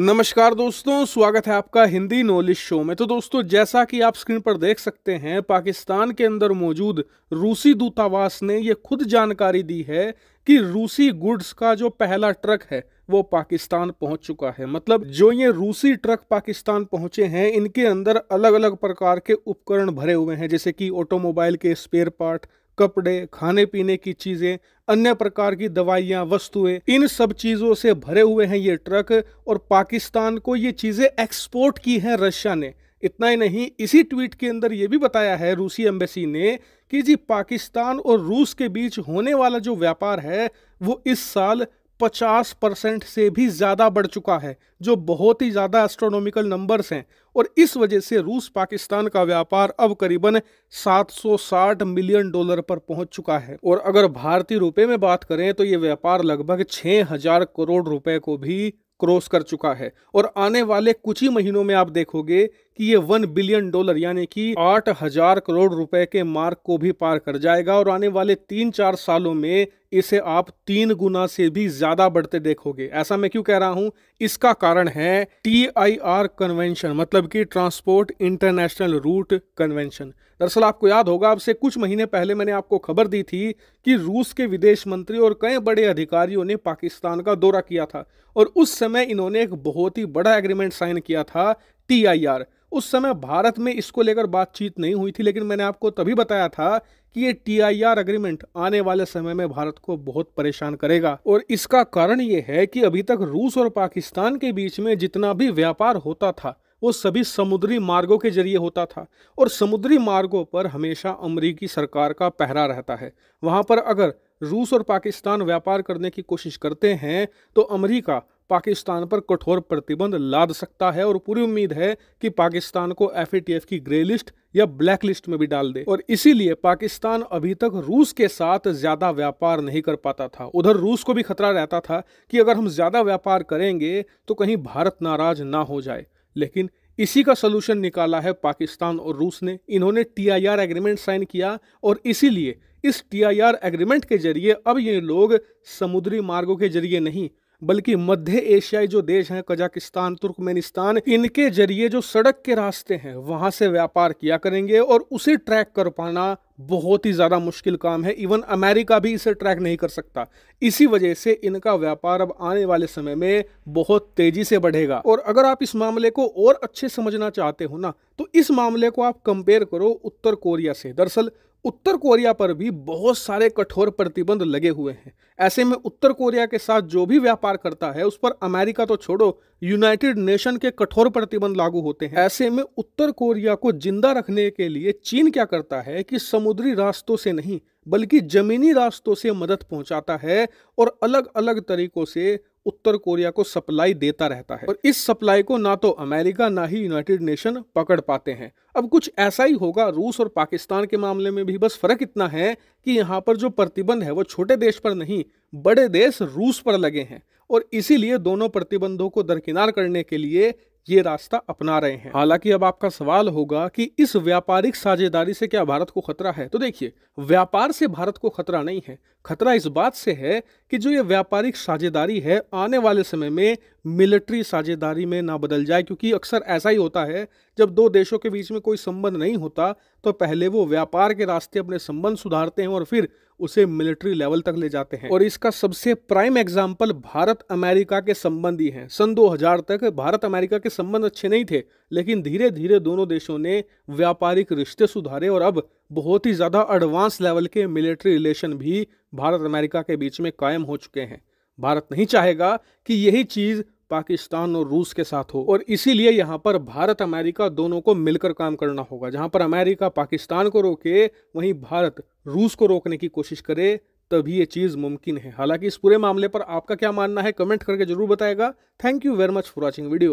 नमस्कार दोस्तों स्वागत है आपका हिंदी नॉलेज शो में तो दोस्तों जैसा कि आप स्क्रीन पर देख सकते हैं पाकिस्तान के अंदर मौजूद रूसी दूतावास ने ये खुद जानकारी दी है कि रूसी गुड्स का जो पहला ट्रक है वो पाकिस्तान पहुंच चुका है मतलब जो ये रूसी ट्रक पाकिस्तान पहुंचे हैं इनके अंदर अलग अलग प्रकार के उपकरण भरे हुए हैं जैसे कि ऑटोमोबाइल के स्पेयर पार्ट कपड़े खाने पीने की चीजें अन्य प्रकार की दवाइयाँ वस्तुएं इन सब चीज़ों से भरे हुए हैं ये ट्रक और पाकिस्तान को ये चीज़ें एक्सपोर्ट की हैं रशिया ने इतना ही नहीं इसी ट्वीट के अंदर ये भी बताया है रूसी एम्बेसी ने कि जी पाकिस्तान और रूस के बीच होने वाला जो व्यापार है वो इस साल 50 परसेंट से भी ज़्यादा बढ़ चुका है जो बहुत ही ज़्यादा एस्ट्रोनॉमिकल नंबर्स हैं और इस वजह से रूस पाकिस्तान का व्यापार अब करीबन 760 मिलियन डॉलर पर पहुंच चुका है और अगर भारतीय रुपए में बात करें तो ये व्यापार लगभग 6000 करोड़ रुपए को भी क्रॉस कर चुका है और आने वाले कुछ ही महीनों में आप देखोगे कि ये वन बिलियन डॉलर यानी कि आठ हजार करोड़ रुपए के मार्क को भी पार कर जाएगा और आने वाले तीन चार सालों में इसे आप तीन गुना से भी ज्यादा बढ़ते देखोगे ऐसा मैं क्यों कह रहा हूं इसका कारण है टी आई आर कन्वेंशन मतलब कि ट्रांसपोर्ट इंटरनेशनल रूट कन्वेंशन दरअसल आपको याद होगा अब से कुछ महीने पहले मैंने आपको खबर दी थी कि रूस के विदेश मंत्री और कई बड़े अधिकारियों ने पाकिस्तान का दौरा किया था और उस समय इन्होंने एक बहुत ही बड़ा एग्रीमेंट साइन किया था टीआईआर उस समय भारत में इसको लेकर बातचीत नहीं हुई थी लेकिन मैंने आपको तभी बताया था कि ये टीआईआर अग्रीमेंट आने वाले समय में भारत को बहुत परेशान करेगा और इसका कारण ये है कि अभी तक रूस और पाकिस्तान के बीच में जितना भी व्यापार होता था वो सभी समुद्री मार्गों के जरिए होता था और समुद्री मार्गों पर हमेशा अमरीकी सरकार का पहरा रहता है वहाँ पर अगर रूस और पाकिस्तान व्यापार करने की कोशिश करते हैं तो अमरीका पाकिस्तान पर कठोर प्रतिबंध लाद सकता है और पूरी उम्मीद है कि पाकिस्तान को एफ की ग्रे लिस्ट या ब्लैक लिस्ट में भी डाल दे और इसीलिए पाकिस्तान अभी तक रूस के साथ ज्यादा व्यापार नहीं कर पाता था उधर रूस को भी खतरा रहता था कि अगर हम ज्यादा व्यापार करेंगे तो कहीं भारत नाराज ना हो जाए लेकिन इसी का सोल्यूशन निकाला है पाकिस्तान और रूस ने इन्होंने टी एग्रीमेंट साइन किया और इसीलिए इस टी एग्रीमेंट के जरिए अब ये लोग समुद्री मार्गों के जरिए नहीं बल्कि मध्य एशियाई जो देश हैं कजाकिस्तान तुर्कमेनिस्तान इनके जरिए जो सड़क के रास्ते हैं वहां से व्यापार किया करेंगे और उसे ट्रैक कर पाना बहुत ही ज़्यादा मुश्किल काम है इवन अमेरिका भी इसे ट्रैक नहीं कर सकता इसी वजह से इनका व्यापार अब आने वाले समय में बहुत तेज़ी से बढ़ेगा और अगर आप इस मामले को और अच्छे समझना चाहते हो ना तो इस मामले को आप कंपेयर करो उत्तर कोरिया से दरअसल उत्तर कोरिया पर भी बहुत सारे कठोर प्रतिबंध लगे हुए हैं ऐसे में उत्तर कोरिया के साथ जो भी व्यापार करता है उस पर अमेरिका तो छोड़ो यूनाइटेड नेशन के कठोर प्रतिबंध लागू होते हैं ऐसे में उत्तर कोरिया को जिंदा रखने के लिए चीन क्या करता है कि समुद्री रास्तों से नहीं बल्कि जमीनी रास्तों से मदद पहुंचाता है और अलग अलग तरीकों से उत्तर कोरिया को सप्लाई देता रहता है और इस सप्लाई को ना तो अमेरिका ना ही यूनाइटेड नेशन पकड़ पाते हैं अब कुछ ऐसा ही होगा रूस और पाकिस्तान के मामले में भी बस फर्क इतना है कि यहाँ पर जो प्रतिबंध है वो छोटे देश पर नहीं बड़े देश रूस पर लगे हैं और इसीलिए दोनों प्रतिबंधों को दरकिनार करने के लिए ये रास्ता अपना रहे हैं हालांकि अब आपका सवाल होगा कि इस व्यापारिक साझेदारी से क्या भारत को खतरा है तो देखिए व्यापार से भारत को खतरा नहीं है खतरा इस बात से है कि जो ये व्यापारिक साझेदारी है आने वाले समय में मिलिट्री साझेदारी में ना बदल जाए क्योंकि अक्सर ऐसा ही होता है जब दो देशों के बीच में कोई संबंध नहीं होता तो पहले वो व्यापार के रास्ते अपने संबंध सुधारते हैं और फिर उसे मिलिट्री लेवल तक ले जाते हैं और इसका सबसे प्राइम एग्जाम्पल भारत अमेरिका के संबंध ही है सन 2000 तक भारत अमेरिका के संबंध अच्छे नहीं थे लेकिन धीरे धीरे दोनों देशों ने व्यापारिक रिश्ते सुधारे और अब बहुत ही ज़्यादा एडवांस लेवल के मिलिट्री रिलेशन भी भारत अमेरिका के बीच में कायम हो चुके हैं भारत नहीं चाहेगा कि यही चीज़ पाकिस्तान और रूस के साथ हो और इसीलिए यहाँ पर भारत अमेरिका दोनों को मिलकर काम करना होगा जहाँ पर अमेरिका पाकिस्तान को रोके वहीं भारत रूस को रोकने की कोशिश करे तभी ये चीज़ मुमकिन है हालांकि इस पूरे मामले पर आपका क्या मानना है कमेंट करके जरूर बताएगा thank you very much for watching video